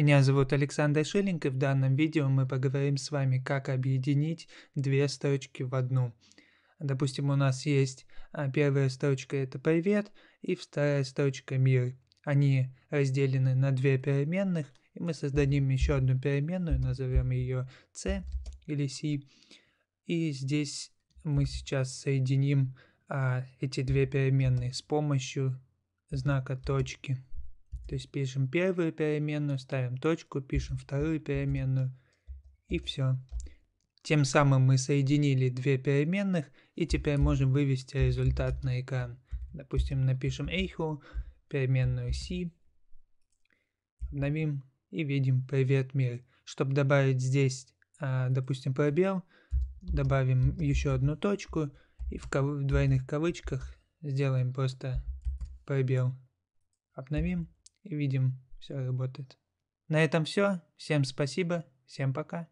Меня зовут Александр Шиллинг, и в данном видео мы поговорим с вами, как объединить две строчки в одну. Допустим, у нас есть а, первая строчка – это «Привет», и вторая строчка «Мир». Они разделены на две переменных, и мы создадим еще одну переменную, назовем ее C или C. И здесь мы сейчас соединим а, эти две переменные с помощью знака точки. То есть пишем первую переменную, ставим точку, пишем вторую переменную и все. Тем самым мы соединили две переменных и теперь можем вывести результат на экран. Допустим, напишем echo, переменную c, обновим и видим «Привет, мир». Чтобы добавить здесь, а, допустим, пробел, добавим еще одну точку и в, двойных кавычках сделаем просто пробел. Обновим и видим, все работает. На этом все. Всем спасибо. Всем пока.